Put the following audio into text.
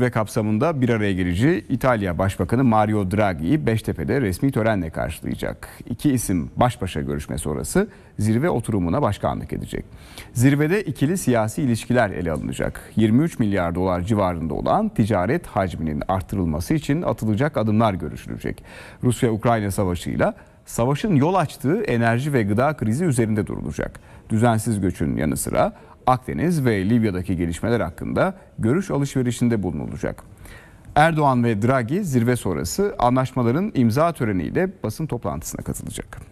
ve kapsamında bir araya gelici İtalya Başbakanı Mario Draghi'yi Beştepe'de resmi törenle karşılayacak. İki isim baş başa görüşme sonrası zirve oturumuna başkanlık edecek. Zirvede ikili siyasi ilişkiler ele alınacak. 23 milyar dolar civarında olan ticaret hacminin artırılması için atılacak adımlar görüşülecek. Rusya-Ukrayna savaşıyla savaşın yol açtığı enerji ve gıda krizi üzerinde durulacak. Düzensiz göçün yanı sıra Akdeniz ve Libya'daki gelişmeler hakkında görüş alışverişinde bulunulacak. Erdoğan ve Draghi zirve sonrası anlaşmaların imza töreniyle basın toplantısına katılacak.